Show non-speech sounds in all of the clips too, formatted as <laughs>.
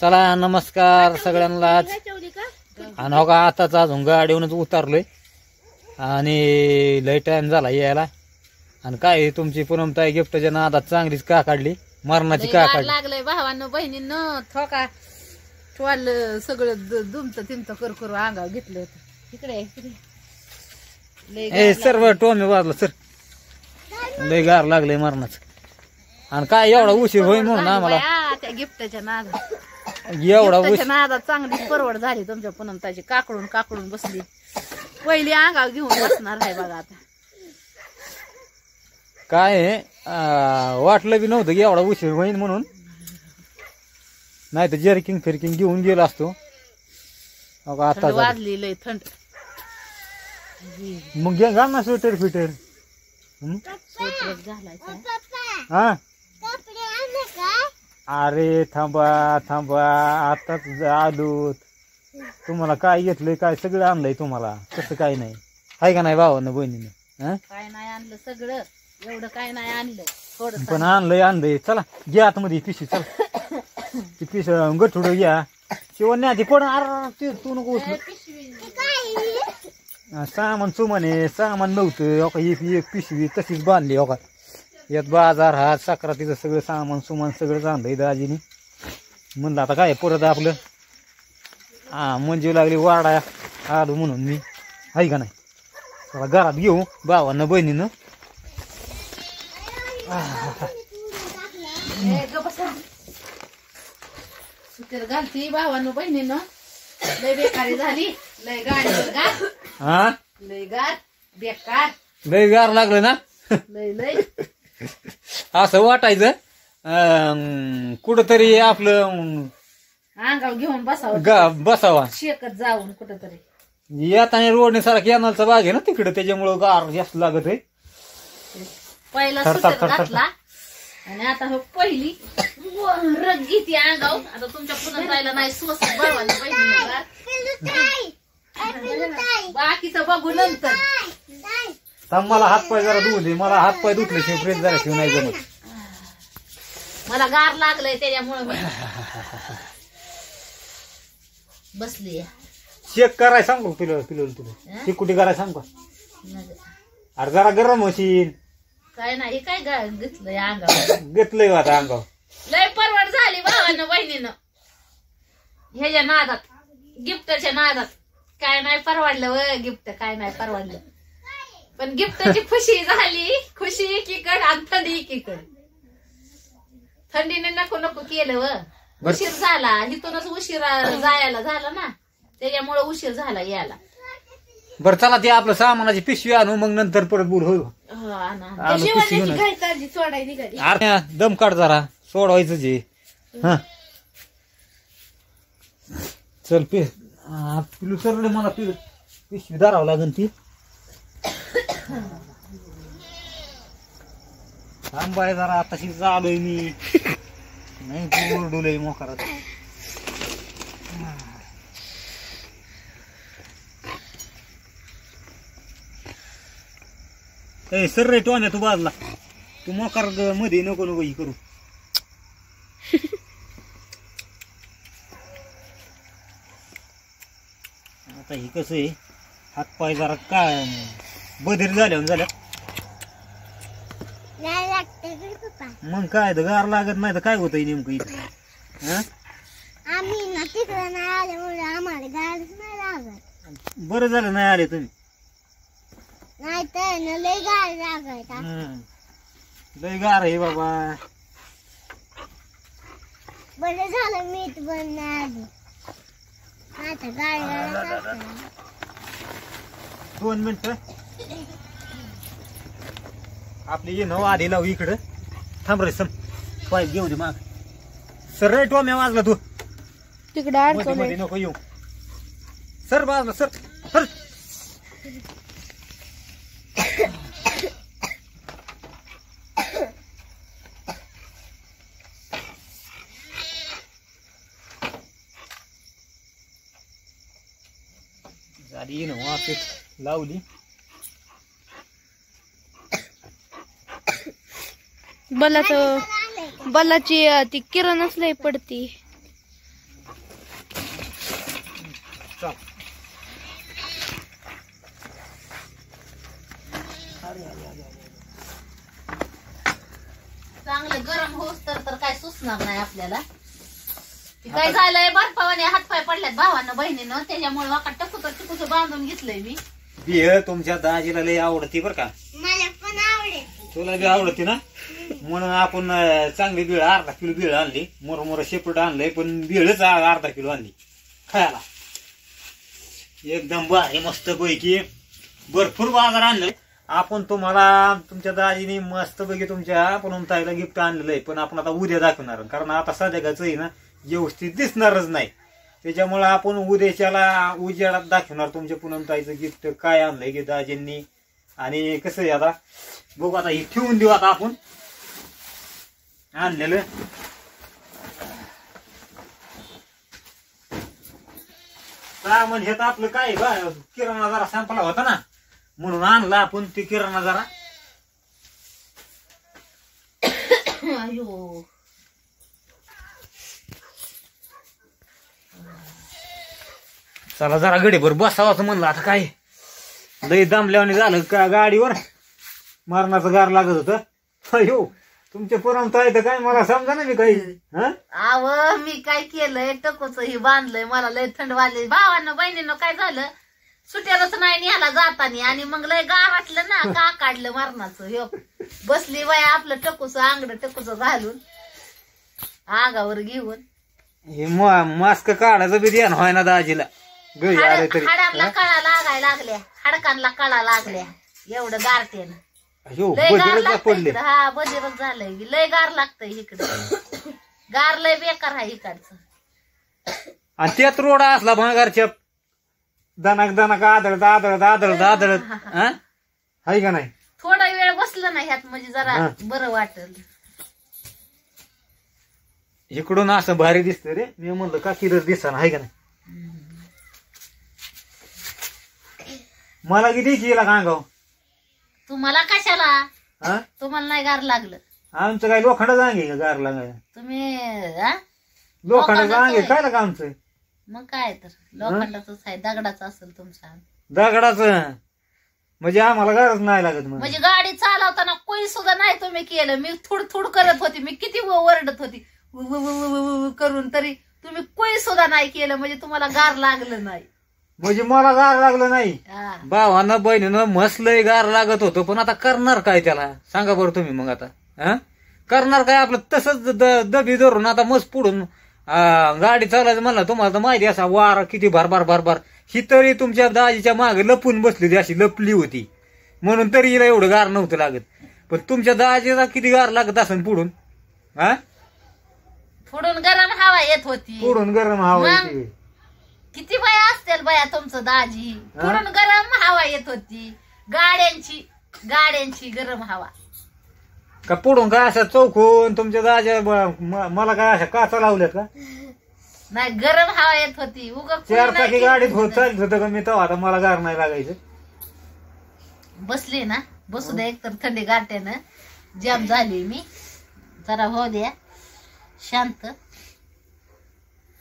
चला नमस्कार सगळ्यांना आज आणि हो का आताच आज गाडी येऊनच उतारलोय आणि लय टाईम झाला यायला आणि काय तुमची पुरमताई गिफ्ट जना आता चांगलीच का काढली मरणाची का काढली लागलंय भावानं बहिणीनं ठोका हो ठोल सगळं दुमत तिमत कर करू अंगावर घेतलं होतं तिकडे सर्व टोमी वाजला सर लय गार लागलंय मरणाचं आणि काय एवढा उशीर होईल म्हणून आम्हाला त्या गिफ्टच्या नादात एवढा चांगली परवड झाली तुमच्या पुनंताची काकडून काकडून बसली पहिली आंगा घेऊन बसणार आहे बघा आता काय वाटलं बी नव्हतं एवढा उशीर होईल म्हणून नाही तर जेरकिंग फिरकिंग घेऊन गेलो असतो आता वाजली लय थंड मग घे घाल ना स्वेटर फिटर हा अरे थांबा थांबा आताच आलो तुम्हाला काय घेतलंय काय सगळं आणलंय तुम्हाला कसं काय नाही आहे का नाही भावानं बहिणीनं काय नाही आणलं सगळं एवढं काय नाही आणलं पण आणलंय आणलंय चला घ्या आतमध्ये मध्ये पिशवी चला ती घ्या शिवण नाही आधी कोण आराम तू नको सामान सुमाने सामान नव्हतं हो एक एक पिशवी तशीच बांधली होका यात बाजार हा साखरातीचं सगळं सामान सुमान सगळं आणलं आहे आजीने म्हणलं आता काय परत आपलं हा म्हणजे लागली वाडा आलो म्हणून मी आहे का नाही थोडा घरात घेऊ भावांना बहिणीनं घालती भावानं बहिणीनं लय बेकारी झाली लय गाडी हा लय गार बेकार लय गार लागलं ना लय <laughs> असं वाटायचं कुठंतरी आपलं घेऊन बसावं बसावा शेकत जाऊन कुठंतरी येताना रोडने सारखं येणारच बाग आहे ना तिकडे त्याच्यामुळं गार जास्त लागत आहे पहिला आणि आता हो पहिली रग घेते आता तुमच्या पुन्हा जायला नाही स्वस्त बाकीचं बघू नंतर मला मला पाय जरा धुवू दे मला पाय दुखले शिव फ्रेश जरा शिव नाही जमत मला गार लागलंय त्याच्यामुळे बसली चेक कराय सांगू पिलो पिलो तुला कुठे कराय सांगू अरे जरा गरम होशील काय नाही काय घेतलंय अंगावर घेतलंय आता अंगावर लय परवड झाली भावानं बहिणीनं ह्याच्या नादात गिफ्टच्या नादात काय नाही परवडलं व गिफ्ट काय नाही परवडलं पण गिफ्टची खुशी झाली खुशी एकीकड आणि थंडी एकीकड थंडीने नको नको केलं व उशीर झाला इथूनच उशीर जायला झाला ना त्याच्यामुळे उशीर झाला याला बरं चला ते आपलं सामानाची पिशवी आणू मग नंतर परत बोल होईल हो, दम काढ जरा सोडवायचं जे चल पे पिलू सरले मला फिर पिशवी धरावं लागेल ती थांबाय जरा आताशी आलोय मी नाही तू ओरडूलय मोकारात ए सर रे टोन्या तू बाजला तू मोकार मध्ये नको नको ही करू आता ही कसं आहे हात पाय जरा काय बधीर झाल्या झाल्या मग काय तर गार लागत नाही तर काय होतंय नेमकं इथं हा आम्ही ना तिकडे नाही आल्यामुळे आम्हाला गाडीच नाही लागत बरं झालं नाही आले तुम्ही नाही तर लय गाडी लागत लय गार आहे बाबा बरं झालं मी बन नाही आली नाही तर गाडी दोन मिनिट आपली नव आधी लावू इकडं थांब रे सम पाईप घेऊ दे माग सर टोम्या वाजला तू तिकडे मध्ये अडकवलंय मध्ये नको येऊ सर वाजला सर सर झाली नऊ आपली लावली बलाच बलाची ती किरण असली पडती चांगलं गरम होस तर तर काय सुचणार नाही आपल्याला काय झालंय बर्फावाने हातपाय पडल्यात भावानं बहिणीनं त्याच्यामुळे वाका टकू तर बांधून घेतलंय मी तुमच्या दाजीला लय आवडती बर का मला पण आवडते तुला बी आवडती ना म्हणून आपण चांगली बिळ अर्धा किलो बिळ आणली मोरमोर शेपट आणलंय पण बिळच अर्धा किलो आणली खायला एकदम भारी मस्त पैकी भरपूर बाजार आणले आपण तुम्हाला तुमच्या दाजीने मस्त पैकी तुमच्या आपण ताईला गिफ्ट आणलेलं पण आपण आता उद्या दाखवणार कारण आता सध्याकाळचं आहे ना व्यवस्थित दिसणारच नाही त्याच्यामुळे आपण उद्याच्याला उजेडात दाखवणार तुमच्या पुनमताईचं गिफ्ट काय आणलंय की दाजींनी आणि कसं आता बघू आता हे ठेवून देऊ आता आपण आणलेलं म्हणजे हे आपलं काय बा किराणा जरा संपला होता ना म्हणून आणला आपण ते किराणा जरा चला जरा गडीभर तर म्हणलं आता काय लई दमल्यावर झालं का गाडीवर मरणाचं गार लागत होत अयो तुमच्या पुरमता आहे तर काय मला समजा ना मी काही आव मी काय केलंय टकोच ही बांधलंय मला लय थंड वाजले भावानं बहिणीनं काय झालं सुट्यालाच नाही न्यायला जातानी आणि मग लय वाटलं ना का काढलं मरणाचं हो बसली बाय आपलं टकूच आंगड टकोच घालून आगावर घेऊन हे मास्क काढायचं बी ध्यान होय ना दाजीला हाडांना कळा लागायला लागल्या हाडकांना कळा लागल्या एवढं ना अयो लय गार हा बजेरच झालंय लय गार लागतय इकडं गार लय बेकार आहे इकडचं आणि त्यात रोड असला भांगारच्या दनक दनक आदळत आदळत आदळत आदळत हाय का नाही थोडा वेळ बसलं नाही ह्यात म्हणजे जरा बर बरं वाटल इकडून असं भारी दिसतं रे मी म्हणलं का किरस दिसताना हाय का नाही मला किती केला का तुम्हाला कशाला तुम्हाला नाही गार लागलं आमचं काय लोखंड जांगे का गार लागाय तुम्ही लोखंड काय ना आमचं मग काय तर लोखंडाचं आहे दगडाचं असेल तुमचं दगडाचं म्हणजे आम्हाला गरज नाही लागत म्हणजे गाडी चालवताना कोणी सुद्धा नाही तुम्ही केलं मी थोड थोड करत होती मी किती ओरडत वरडत होती करून तरी तुम्ही कोणी सुद्धा नाही केलं म्हणजे तुम्हाला गार लागलं नाही म्हणजे मला गार लागलं नाही हा. भावानं बहिणीनं मसल गार लागत होतो पण आता करणार काय त्याला सांगा बरं तुम्ही मग आता करणार काय आपलं तसंच दबी धरून आता मस्त पुढून गाडी चालायचं म्हणलं तुम्हाला तर माहिती असा वार किती भरभार भरभार ही तरी तुमच्या दाजीच्या मागे लपून बसली होती अशी लपली होती म्हणून तरी हिला एवढं गार नव्हतं लागत पण तुमच्या दाजीला किती गार लागत असेल पुढून हा पुढून गरम हवा येत होती पुढून गरम हवा येत किती बाया असतील बया तुमचं दाजी पुरण गरम हवा येत होती गाड्यांची गाड्यांची गरम हवा का पुढून काय असं चौकून तुमच्या दाजा मला काय असं काचा लावल्यात का नाही गरम हवा येत होती उग गाडीत होत मी तेव्हा आता मला गार नाही लागायचं बसली ना बसू एक एकतर थंडी गाठ्यानं जाम झाली मी जरा हो द्या शांत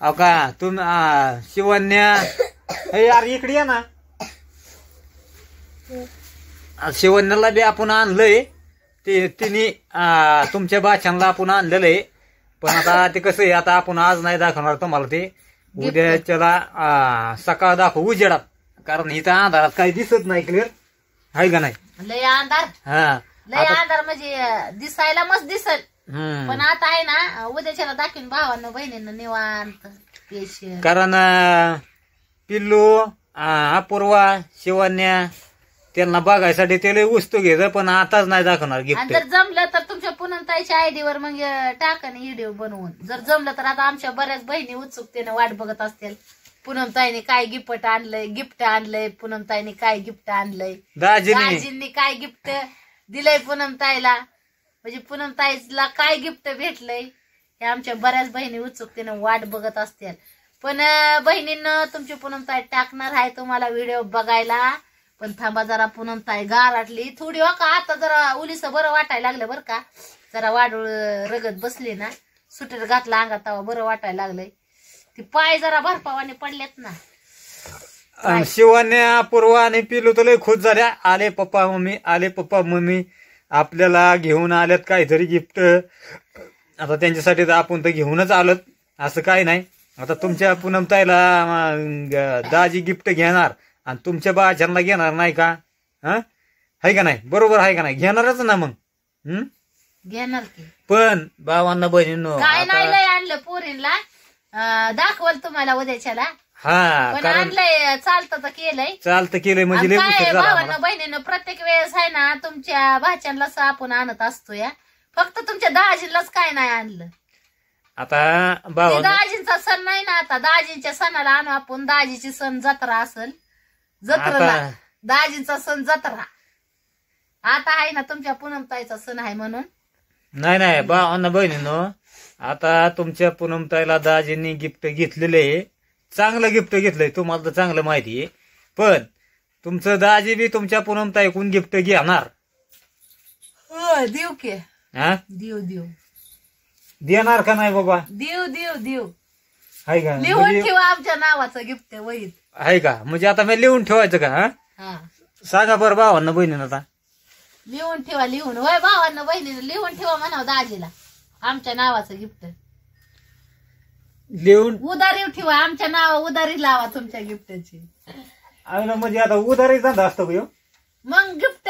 अहो का तुम्ही शिवन्या हे यार इकडे ना बी आपण आणलंय ते तिने तुमच्या बाच्यांना आपण आणलेलं आहे पण आता ते कसं आहे आता आपण आज नाही दाखवणार तुम्हाला ते उद्याच्याला सकाळ दाखवू उजेडात कारण इथं आधारात काही दिसत नाही क्लिअर आहे का नाही लय अंधार हा लय आंधार म्हणजे दिसायला मस्त दिसल पण आता आहे ना उद्याच्या दाखवीन भावांना बहिणींना निवांत कारण पिल्लू अपूर्वा शिवन्या त्यांना बघायसाठी ते वस्तू घेत पण आताच नाही दाखवणार जर जमलं तर तुमच्या पुनमताईच्या आयडीवर मग टाकन व्हिडिओ बनवून जर जमलं तर आता आमच्या बऱ्याच बहिणी उत्सुकतेने वाट बघत असतील पुनमताईने काय गिफ्ट आणलंय गिफ्ट आणलंय पूनमताईने काय गिफ्ट आणलंय दाजींनी काय गिफ्ट दिलंय पुनमताईला म्हणजे पूनम ताईला काय गिफ्ट भेटलंय हे आमच्या बऱ्याच बहिणी उत्सुकतेने वाट बघत असतील पण बहिणीनं तुमची पूनम ताई टाकणार आहे तुम्हाला व्हिडिओ बघायला पण थांबा जरा पूनम ताई गाराटली थोडी हो का आता जरा उलीस बरं वाटायला लागलं बरं का जरा वाढूळ रगत बसली ना सुटर घातला अंगात तवा बरं वाटायला लागलंय ती पाय जरा भरपावाने पडलेत ना शिवाने पूर्वा आणि पिलू तुला खुश झाल्या आले पप्पा मम्मी आले पप्पा मम्मी आपल्याला घेऊन आल्यात काहीतरी गिफ्ट आता त्यांच्यासाठी तर आपण तर घेऊनच आलोत असं काय नाही आता तुमच्या पुनमताईला दाजी गिफ्ट घेणार आणि तुमच्या बाच्यांना घेणार नाही का हाय आहे का नाही बरोबर आहे का नाही घेणारच ना मग घेणार पण बाबांना बहिणी आणलं दाखवल तुम्हाला उद्याच्याला हा पण आणलंय चालतं तर केलंय चालतं केलंय म्हणजे बहिणीनं प्रत्येक वेळेस आहे ना तुमच्या भाच्यांना आपण आणत असतो या फक्त तुमच्या दाजीलाच काय नाही आणलं आता बाबा दहाजींचा दाजींचा सण नाही ना आता दाजींच्या सणाला आणू आपण दाजीची सण जत्रा असल जत्रा दाजीचा सण जत्रा आता आहे ना तुमच्या पुनमताईचा सण आहे म्हणून नाही नाही भावांना बहिणीनो आता तुमच्या पुनमताईला दाजींनी गिफ्ट घेतलेले चांगलं गिफ्ट घेतलंय तुम्हाला तर चांगलं माहिती आहे पण तुमचं दाजी बी तुमच्या पूनम ऐकून गिफ्ट घेणार हो के देव देणार का नाही बाबा देव देव देव हाय का लिहून म्हणजे- ठेवा आमच्या नावाचं गिफ्ट वहीत आहे का म्हणजे आता मी लिहून ठेवायचं का सांगा बरं भावांना बहिणीनं आता लिहून ठेवा लिहून वय भावांना बहिणी लिहून ठेवा म्हणा दाजीला आमच्या नावाचं गिफ्ट लिहून उदारी ठेवा आमच्या नावा उदारी लावा तुमच्या गिफ्टची म्हणजे आता उधारी धंदा असतो भाऊ मग गिफ्ट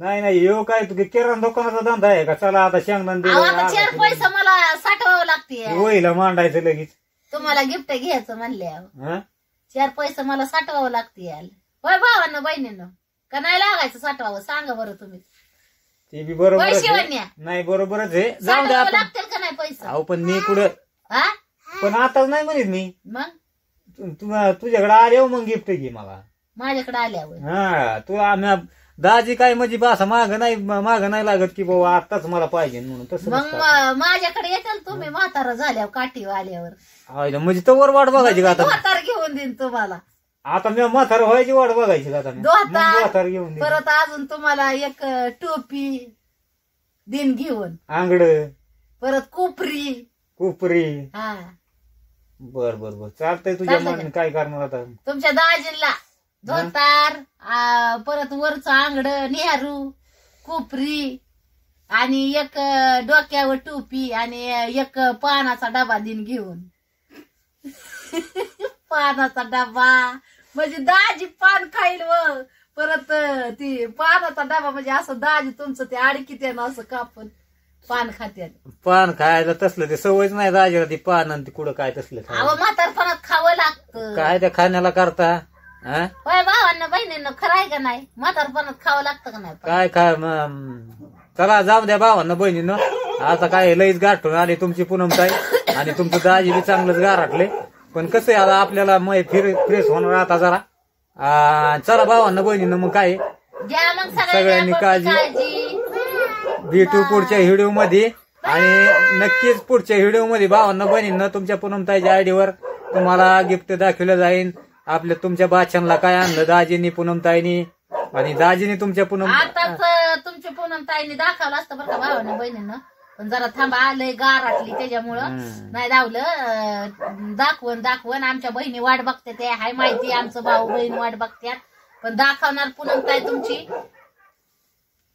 नाही नाही येऊ काय तुझे किराणा दुकानाचा धंदा आहे का चला आता शेंगदान अहो, चार पैसे मला साठवावं लागते होईल मांडायचं लगेच तुम्हाला गिफ्ट घ्यायचं म्हणल्यावर चार पैसे मला साठवावं लागते याल होय भावानं बहिणीनं का नाही लागायचं साठवावं सांगा बरं तुम्ही ते बी बरोबर नाही बरोबरच आहे जाऊ द्या नाही पैसा पण मी कुठं पण आताच नाही म्हणत मी मग तुझ्याकडे आले मग गिफ्ट घे मला माझ्याकडे आल्यावर हा तू दाजी काय म्हणजे भासा माग नाही माग नाही लागत की बाबा आताच मला पाहिजे म्हणून तसं मग माझ्याकडे येताल तुम्ही म्हातारा झाल्यावर काठी आल्यावर आयला, म्हणजे तवर वाट बघायची का आता म्हातार घेऊन देईन तुम्हाला आता मी म्हातार व्हायची वाट बघायची का आता म्हातार घेऊन परत अजून तुम्हाला एक टोपी दिन घेऊन आंगड परत कुपरी कुपरी बर बर बर चालतंय तुझ्या काय करणार आता तुमच्या दाजीला धोतार परत वरचं आंगड नेहरू कुपरी आणि एक डोक्यावर टोपी आणि एक पानाचा डबा दिन घेऊन <laughs> पानाचा डबा म्हणजे दाजी पान खाईल व परत ती पानाचा डबा म्हणजे असं दाजी तुमचं ते आडकी ना असं कापण पान पान खायला तसलं ते सवयच नाही राजेला ती पान आणि कुठं काय तसलं खावं लागतं काय त्या खाण्याला करता हा भावांना बहिणींना का नाही म्हातारपणात खावं लागतं का नाही काय काय चला जाऊ द्या भावांना बहिणीनं आता काय लईच गाठून आले तुमची पुनमताई आणि तुमचं दाजी बी चांगलंच गारटले पण कसं आहे आपल्याला मय फिर फ्रेश होणार आता जरा चला भावांना बहिणीनं मग काय मग सगळ्यांनी काळजी भेटू पुढच्या व्हिडिओ मध्ये आणि नक्कीच पुढच्या व्हिडिओ मध्ये भावांना बहिणींना तुमच्या पुनमताईच्या आयडीवर तुम्हाला गिफ्ट दाखवलं जाईल आपल्या तुमच्या बादशांना काय आणलं दाजीनी पुनमताईनी आणि दाजीने तुमच्या पुनम आताच तुमच्या पूनम दाखवलं असतं बरं का भावाने बहिणींना पण जरा थांबा आलंय गार गारातली त्याच्यामुळं नाही धावलं दाखवून दाखवण दाखवण आमच्या बहिणी वाट बघते ते हाय माहिती आमचं भाऊ बहिणी वाट बघत्यात पण दाखवणार पूनम ताई तुमची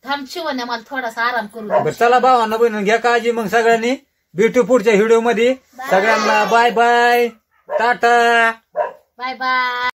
थांब मला थोडासा आराम करू चला भावांना बहिणून घ्या काळजी मग सगळ्यांनी भेटू पुढच्या व्हिडिओ मध्ये सगळ्यांना bye bye tata bye bye